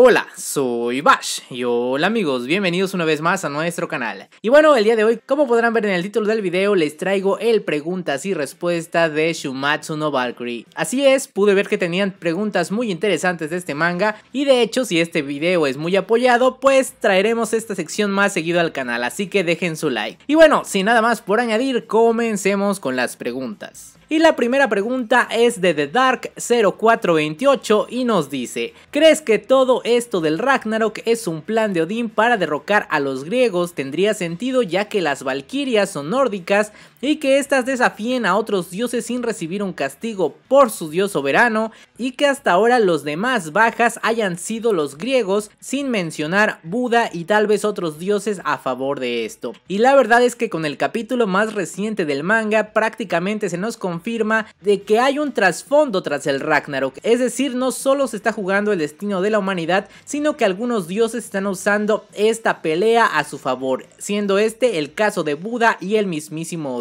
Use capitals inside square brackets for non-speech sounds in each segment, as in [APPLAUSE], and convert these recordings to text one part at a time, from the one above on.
Hola, soy Bash y hola amigos, bienvenidos una vez más a nuestro canal. Y bueno, el día de hoy, como podrán ver en el título del video, les traigo el preguntas y respuestas de Shumatsu no Valkyrie. Así es, pude ver que tenían preguntas muy interesantes de este manga y de hecho, si este video es muy apoyado, pues traeremos esta sección más seguido al canal, así que dejen su like. Y bueno, sin nada más por añadir, comencemos con las preguntas. Y la primera pregunta es de The Dark 0428 y nos dice, ¿crees que todo esto del Ragnarok es un plan de Odín para derrocar a los griegos? Tendría sentido ya que las valquirias son nórdicas y que estas desafíen a otros dioses sin recibir un castigo por su dios soberano y que hasta ahora los demás bajas hayan sido los griegos sin mencionar Buda y tal vez otros dioses a favor de esto. Y la verdad es que con el capítulo más reciente del manga prácticamente se nos confirma de que hay un trasfondo tras el Ragnarok, es decir, no solo se está jugando el destino de la humanidad, sino que algunos dioses están usando esta pelea a su favor, siendo este el caso de Buda y el mismísimo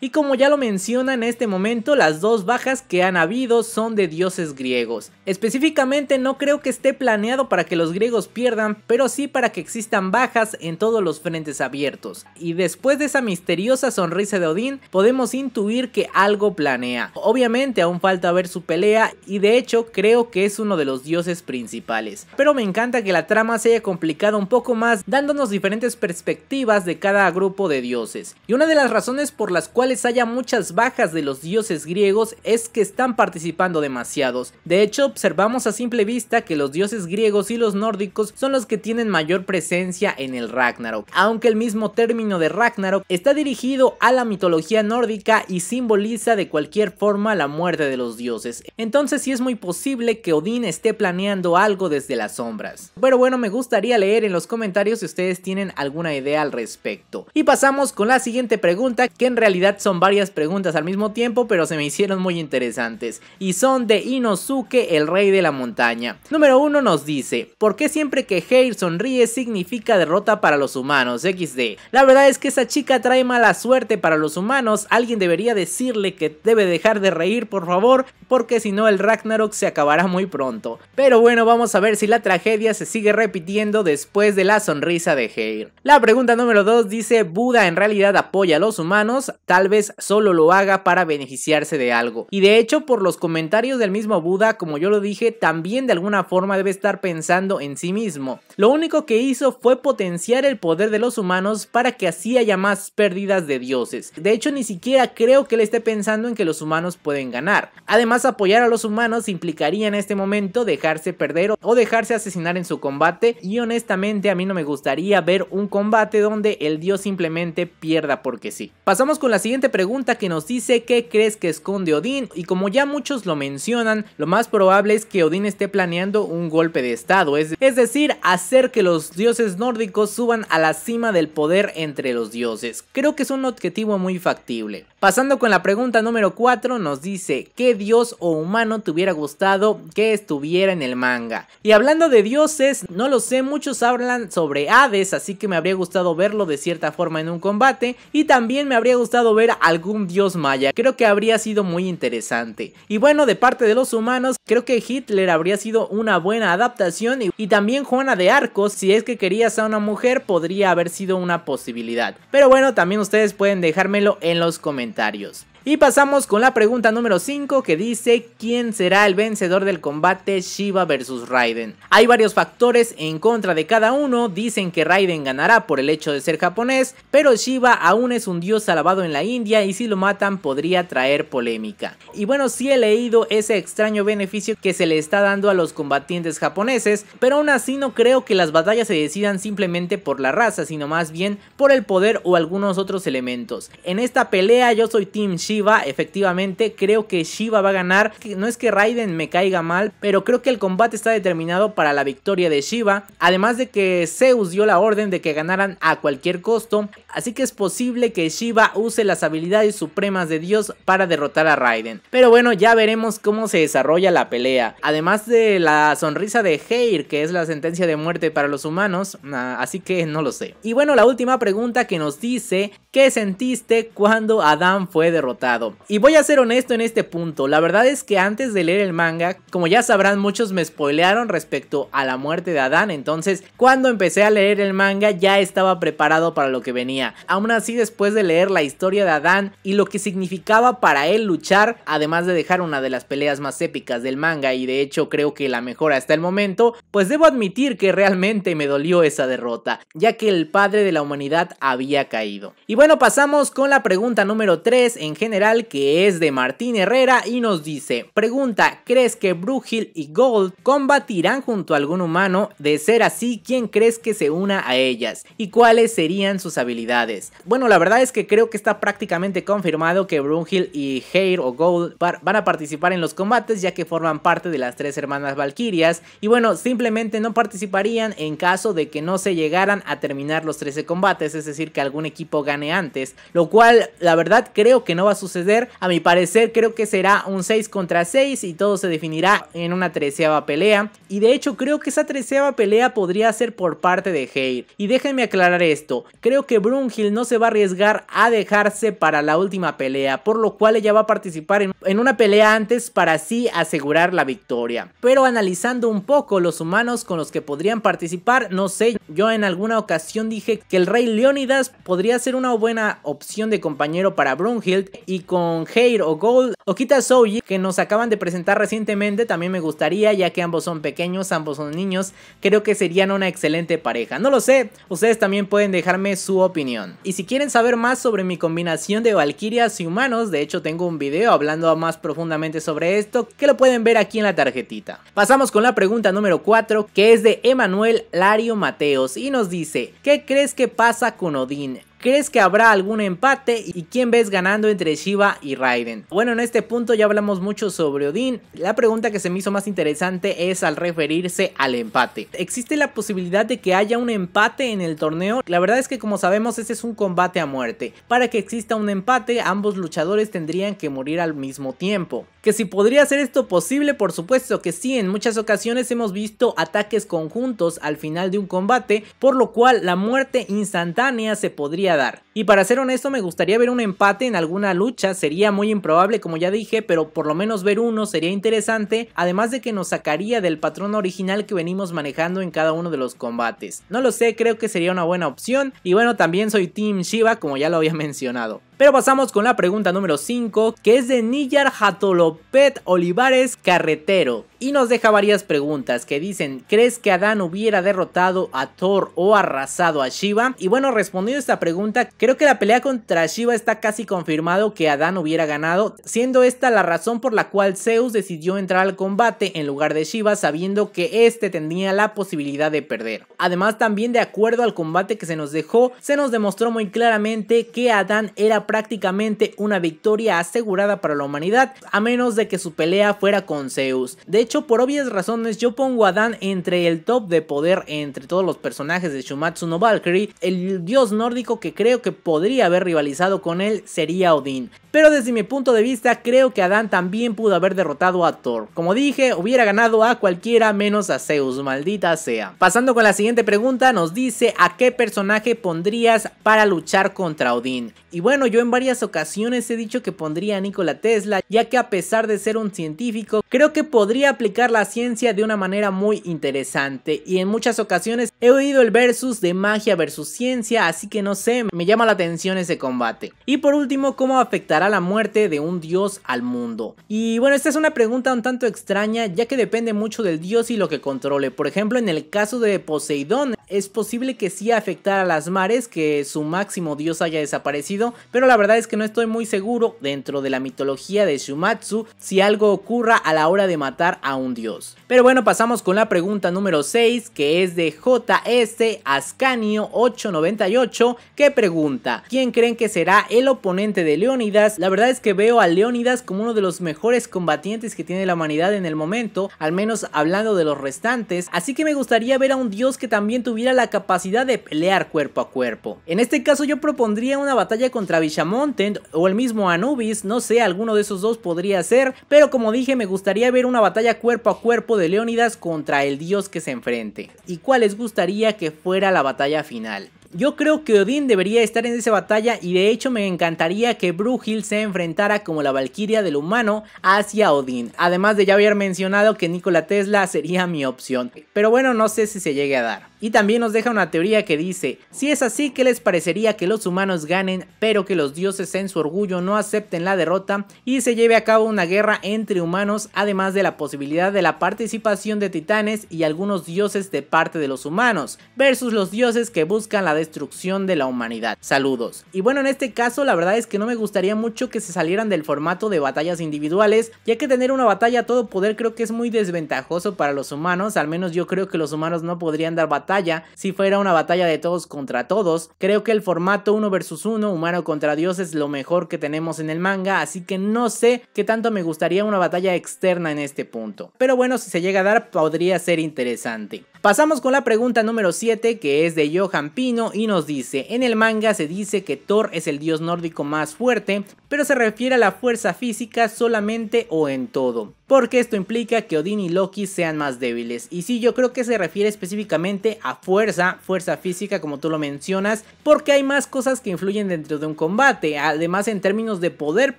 y como ya lo menciona en este momento, las dos bajas que han habido son de dioses griegos. Específicamente no creo que esté planeado para que los griegos pierdan, pero sí para que existan bajas en todos los frentes abiertos. Y después de esa misteriosa sonrisa de Odín, podemos intuir que algo planea. Obviamente aún falta ver su pelea y de hecho creo que es uno de los dioses principales. Pero me encanta que la trama se haya complicado un poco más dándonos diferentes perspectivas de cada grupo de dioses. Y una de las razones por las cuales haya muchas bajas de los dioses griegos es que están participando demasiados. De hecho, observamos a simple vista que los dioses griegos y los nórdicos son los que tienen mayor presencia en el Ragnarok, aunque el mismo término de Ragnarok está dirigido a la mitología nórdica y simboliza de cualquier forma la muerte de los dioses. Entonces sí es muy posible que Odín esté planeando algo desde las sombras. Pero bueno, me gustaría leer en los comentarios si ustedes tienen alguna idea al respecto. Y pasamos con la siguiente pregunta que realidad son varias preguntas al mismo tiempo, pero se me hicieron muy interesantes. Y son de Inosuke, el rey de la montaña. Número 1 nos dice, ¿por qué siempre que Heir sonríe significa derrota para los humanos? XD. La verdad es que esa chica trae mala suerte para los humanos, alguien debería decirle que debe dejar de reír por favor, porque si no el Ragnarok se acabará muy pronto. Pero bueno, vamos a ver si la tragedia se sigue repitiendo después de la sonrisa de Heir. La pregunta número 2 dice, ¿Buda en realidad apoya a los humanos? tal vez solo lo haga para beneficiarse de algo. Y de hecho, por los comentarios del mismo Buda, como yo lo dije, también de alguna forma debe estar pensando en sí mismo. Lo único que hizo fue potenciar el poder de los humanos para que así haya más pérdidas de dioses. De hecho, ni siquiera creo que él esté pensando en que los humanos pueden ganar. Además, apoyar a los humanos implicaría en este momento dejarse perder o dejarse asesinar en su combate y honestamente a mí no me gustaría ver un combate donde el dios simplemente pierda porque sí. Pasamos con la siguiente pregunta que nos dice ¿qué crees que esconde Odín? Y como ya muchos lo mencionan, lo más probable es que Odín esté planeando un golpe de estado, es, es decir, hacer que los dioses nórdicos suban a la cima del poder entre los dioses. Creo que es un objetivo muy factible. Pasando con la pregunta número 4, nos dice ¿qué dios o humano te hubiera gustado que estuviera en el manga? Y hablando de dioses, no lo sé, muchos hablan sobre Hades, así que me habría gustado verlo de cierta forma en un combate y también me habría gustado ver algún dios maya, creo que habría sido muy interesante. Y bueno, de parte de los humanos, creo que Hitler habría sido una buena adaptación y, y también Juana de Arcos, si es que querías a una mujer, podría haber sido una posibilidad. Pero bueno, también ustedes pueden dejármelo en los comentarios. Y pasamos con la pregunta número 5 que dice ¿Quién será el vencedor del combate Shiva vs Raiden? Hay varios factores en contra de cada uno, dicen que Raiden ganará por el hecho de ser japonés, pero Shiva aún es un dios alabado en la India y si lo matan podría traer polémica. Y bueno, sí he leído ese extraño beneficio que se le está dando a los combatientes japoneses, pero aún así no creo que las batallas se decidan simplemente por la raza, sino más bien por el poder o algunos otros elementos. En esta pelea yo soy Team Shiva efectivamente, creo que Shiva va a ganar. No es que Raiden me caiga mal, pero creo que el combate está determinado para la victoria de Shiva. Además de que Zeus dio la orden de que ganaran a cualquier costo, así que es posible que Shiva use las habilidades supremas de Dios para derrotar a Raiden. Pero bueno, ya veremos cómo se desarrolla la pelea. Además de la sonrisa de Heir, que es la sentencia de muerte para los humanos, ah, así que no lo sé. Y bueno, la última pregunta que nos dice, ¿qué sentiste cuando Adán fue derrotado? Y voy a ser honesto en este punto, la verdad es que antes de leer el manga, como ya sabrán muchos me spoilearon respecto a la muerte de Adán, entonces cuando empecé a leer el manga ya estaba preparado para lo que venía. Aún así después de leer la historia de Adán y lo que significaba para él luchar, además de dejar una de las peleas más épicas del manga y de hecho creo que la mejor hasta el momento, pues debo admitir que realmente me dolió esa derrota, ya que el padre de la humanidad había caído. Y bueno, pasamos con la pregunta número 3 en general general que es de Martín Herrera y nos dice, pregunta, ¿crees que Brugil y Gold combatirán junto a algún humano? De ser así, ¿quién crees que se una a ellas? ¿Y cuáles serían sus habilidades? Bueno, la verdad es que creo que está prácticamente confirmado que Brunhild y Heir o Gold van a participar en los combates ya que forman parte de las tres hermanas Valkyrias y bueno, simplemente no participarían en caso de que no se llegaran a terminar los 13 combates, es decir, que algún equipo gane antes, lo cual la verdad creo que no va a suceder. A mi parecer creo que será un 6 contra 6 y todo se definirá en una treceava pelea. Y de hecho creo que esa treceava pelea podría ser por parte de Heir Y déjenme aclarar esto, creo que Brunhild no se va a arriesgar a dejarse para la última pelea, por lo cual ella va a participar en, en una pelea antes para así asegurar la victoria. Pero analizando un poco los humanos con los que podrían participar, no sé, yo en alguna ocasión dije que el rey Leónidas podría ser una buena opción de compañero para Brunhild y con Hair o Gold o Soji que nos acaban de presentar recientemente también me gustaría ya que ambos son pequeños, ambos son niños, creo que serían una excelente pareja. No lo sé, ustedes también pueden dejarme su opinión. Y si quieren saber más sobre mi combinación de Valkyrias y humanos, de hecho tengo un video hablando más profundamente sobre esto que lo pueden ver aquí en la tarjetita. Pasamos con la pregunta número 4 que es de Emanuel Lario Mateos y nos dice, ¿qué crees que pasa con Odín? ¿Crees que habrá algún empate? ¿Y quién ves ganando entre Shiva y Raiden? Bueno, en este punto ya hablamos mucho sobre Odin, La pregunta que se me hizo más interesante es al referirse al empate. ¿Existe la posibilidad de que haya un empate en el torneo? La verdad es que como sabemos ese es un combate a muerte. Para que exista un empate, ambos luchadores tendrían que morir al mismo tiempo. Que si podría ser esto posible, por supuesto que sí, en muchas ocasiones hemos visto ataques conjuntos al final de un combate, por lo cual la muerte instantánea se podría dar. Y para ser honesto me gustaría ver un empate en alguna lucha, sería muy improbable como ya dije, pero por lo menos ver uno sería interesante, además de que nos sacaría del patrón original que venimos manejando en cada uno de los combates. No lo sé, creo que sería una buena opción y bueno, también soy Team Shiva como ya lo había [LAUGHS] mencionado. Pero pasamos con la pregunta número 5, que es de Niyar Hatolopet Olivares Carretero. Y nos deja varias preguntas que dicen, ¿crees que Adán hubiera derrotado a Thor o arrasado a Shiva? Y bueno, respondiendo a esta pregunta, creo que la pelea contra Shiva está casi confirmado que Adán hubiera ganado, siendo esta la razón por la cual Zeus decidió entrar al combate en lugar de Shiva sabiendo que este tenía la posibilidad de perder. Además también de acuerdo al combate que se nos dejó, se nos demostró muy claramente que Adán era prácticamente una victoria asegurada para la humanidad, a menos de que su pelea fuera con Zeus. De hecho, por obvias razones, yo pongo a Dan entre el top de poder entre todos los personajes de Shumatsu no Valkyrie. El dios nórdico que creo que podría haber rivalizado con él sería Odín. Pero desde mi punto de vista, creo que Adán también pudo haber derrotado a Thor. Como dije, hubiera ganado a cualquiera menos a Zeus, maldita sea. Pasando con la siguiente pregunta, nos dice a qué personaje pondrías para luchar contra Odín. Y bueno, yo yo en varias ocasiones he dicho que pondría a Nikola Tesla, ya que a pesar de ser un científico, creo que podría aplicar la ciencia de una manera muy interesante y en muchas ocasiones he oído el versus de magia versus ciencia, así que no sé, me llama la atención ese combate. Y por último, ¿cómo afectará la muerte de un dios al mundo? Y bueno, esta es una pregunta un tanto extraña, ya que depende mucho del dios y lo que controle. Por ejemplo, en el caso de Poseidón, es posible que sí afectara a las mares, que su máximo dios haya desaparecido, pero la verdad es que no estoy muy seguro dentro de la mitología de Shumatsu si algo ocurra a la hora de matar a un dios. Pero bueno, pasamos con la pregunta número 6, que es de JS Ascanio 898, que pregunta, ¿quién creen que será el oponente de Leónidas? La verdad es que veo a Leónidas como uno de los mejores combatientes que tiene la humanidad en el momento, al menos hablando de los restantes, así que me gustaría ver a un dios que también tuviera la capacidad de pelear cuerpo a cuerpo. En este caso yo propondría una batalla contra Villamonten o el mismo Anubis, no sé, alguno de esos dos podría ser, pero como dije me gustaría ver una batalla cuerpo a cuerpo de Leónidas contra el dios que se enfrente. ¿Y cuál les gustaría que fuera la batalla final? Yo creo que Odín debería estar en esa batalla y de hecho me encantaría que Brugil se enfrentara como la valquiria del humano hacia Odín, además de ya haber mencionado que Nikola Tesla sería mi opción, pero bueno no sé si se llegue a dar. Y también nos deja una teoría que dice, si es así, ¿qué les parecería que los humanos ganen, pero que los dioses en su orgullo no acepten la derrota y se lleve a cabo una guerra entre humanos, además de la posibilidad de la participación de titanes y algunos dioses de parte de los humanos, versus los dioses que buscan la destrucción de la humanidad? Saludos. Y bueno, en este caso la verdad es que no me gustaría mucho que se salieran del formato de batallas individuales, ya que tener una batalla a todo poder creo que es muy desventajoso para los humanos, al menos yo creo que los humanos no podrían dar batallas si fuera una batalla de todos contra todos, creo que el formato 1 vs 1, humano contra dios, es lo mejor que tenemos en el manga, así que no sé qué tanto me gustaría una batalla externa en este punto. Pero bueno, si se llega a dar, podría ser interesante. Pasamos con la pregunta número 7 que es de Johan Pino y nos dice, en el manga se dice que Thor es el dios nórdico más fuerte, pero se refiere a la fuerza física solamente o en todo porque esto implica que Odín y Loki sean más débiles. Y sí, yo creo que se refiere específicamente a fuerza, fuerza física como tú lo mencionas, porque hay más cosas que influyen dentro de un combate. Además, en términos de poder,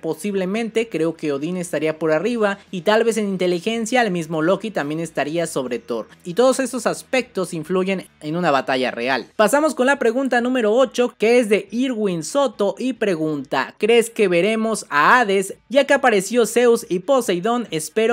posiblemente creo que Odín estaría por arriba y tal vez en inteligencia el mismo Loki también estaría sobre Thor. Y todos estos aspectos influyen en una batalla real. Pasamos con la pregunta número 8 que es de Irwin Soto y pregunta, ¿crees que veremos a Hades? Ya que apareció Zeus y Poseidón,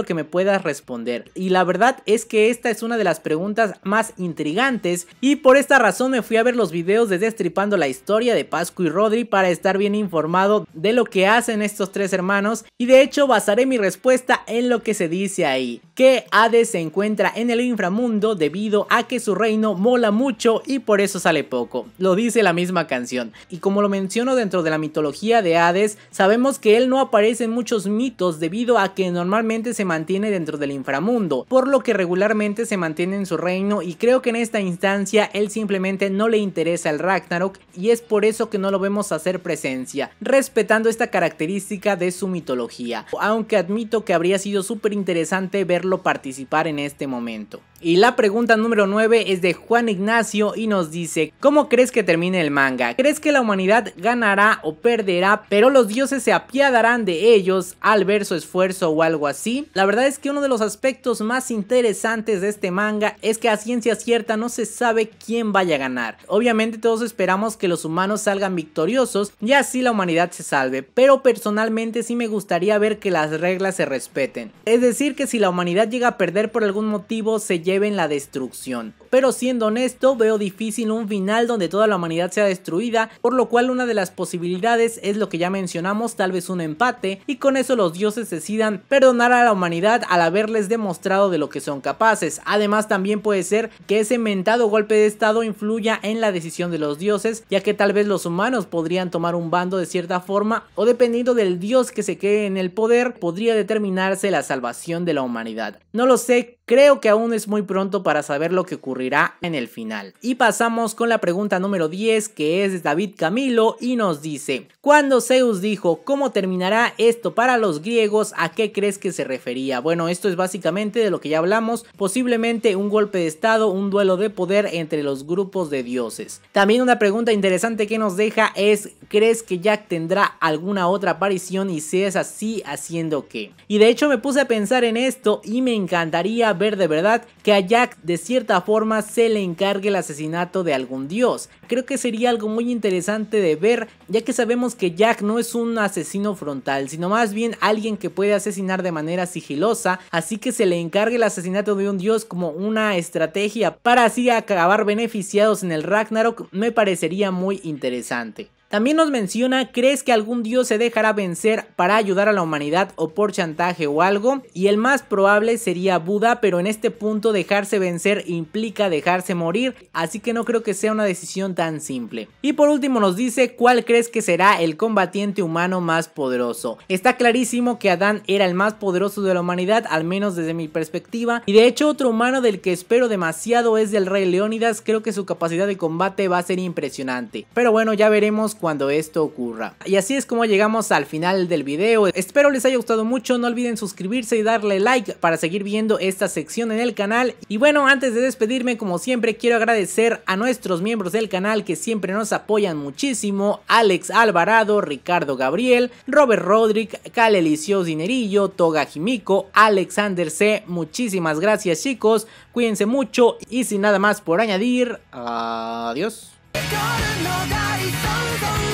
que me puedas responder. Y la verdad es que esta es una de las preguntas más intrigantes y por esta razón me fui a ver los videos de Destripando la historia de Pascu y Rodri para estar bien informado de lo que hacen estos tres hermanos y de hecho basaré mi respuesta en lo que se dice ahí, que Hades se encuentra en el inframundo debido a que su reino mola mucho y por eso sale poco, lo dice la misma canción. Y como lo menciono dentro de la mitología de Hades, sabemos que él no aparece en muchos mitos debido a que normalmente se mantiene dentro del inframundo, por lo que regularmente se mantiene en su reino y creo que en esta instancia él simplemente no le interesa al Ragnarok y es por eso que no lo vemos hacer presencia, respetando esta característica de su mitología, aunque admito que habría sido súper interesante verlo participar en este momento. Y la pregunta número 9 es de Juan Ignacio y nos dice, ¿cómo crees que termine el manga? ¿Crees que la humanidad ganará o perderá, pero los dioses se apiadarán de ellos al ver su esfuerzo o algo así? La verdad es que uno de los aspectos más interesantes de este manga es que a ciencia cierta no se sabe quién vaya a ganar. Obviamente todos esperamos que los humanos salgan victoriosos y así la humanidad se salve, pero personalmente sí me gustaría ver que las reglas se respeten. Es decir, que si la humanidad llega a perder por algún motivo, se lleven la destrucción. Pero siendo honesto, veo difícil un final donde toda la humanidad sea destruida, por lo cual una de las posibilidades es lo que ya mencionamos, tal vez un empate, y con eso los dioses decidan perdonar a la humanidad al haberles demostrado de lo que son capaces. Además también puede ser que ese mentado golpe de estado influya en la decisión de los dioses, ya que tal vez los humanos podrían tomar un bando de cierta forma, o dependiendo del dios que se quede en el poder, podría determinarse la salvación de la humanidad. No lo sé, Creo que aún es muy pronto para saber lo que ocurrirá en el final. Y pasamos con la pregunta número 10 que es de David Camilo y nos dice, cuando Zeus dijo cómo terminará esto para los griegos, ¿a qué crees que se refería? Bueno, esto es básicamente de lo que ya hablamos, posiblemente un golpe de estado, un duelo de poder entre los grupos de dioses. También una pregunta interesante que nos deja es, ¿crees que Jack tendrá alguna otra aparición y si es así, haciendo qué? Y de hecho me puse a pensar en esto y me encantaría ver de verdad que a Jack de cierta forma se le encargue el asesinato de algún dios. Creo que sería algo muy interesante de ver ya que sabemos que Jack no es un asesino frontal sino más bien alguien que puede asesinar de manera sigilosa así que se le encargue el asesinato de un dios como una estrategia para así acabar beneficiados en el Ragnarok me parecería muy interesante. También nos menciona, ¿crees que algún dios se dejará vencer para ayudar a la humanidad o por chantaje o algo? Y el más probable sería Buda, pero en este punto dejarse vencer implica dejarse morir, así que no creo que sea una decisión tan simple. Y por último nos dice, ¿cuál crees que será el combatiente humano más poderoso? Está clarísimo que Adán era el más poderoso de la humanidad, al menos desde mi perspectiva, y de hecho otro humano del que espero demasiado es del rey Leónidas, creo que su capacidad de combate va a ser impresionante. Pero bueno, ya veremos cuando esto ocurra. Y así es como llegamos al final del video. Espero les haya gustado mucho, no olviden suscribirse y darle like para seguir viendo esta sección en el canal. Y bueno, antes de despedirme, como siempre, quiero agradecer a nuestros miembros del canal que siempre nos apoyan muchísimo. Alex Alvarado, Ricardo Gabriel, Robert Rodrick, calelicio Dinerillo, Toga Jimico, Alexander C. Muchísimas gracias chicos, cuídense mucho y sin nada más por añadir, adiós. 光るのが依存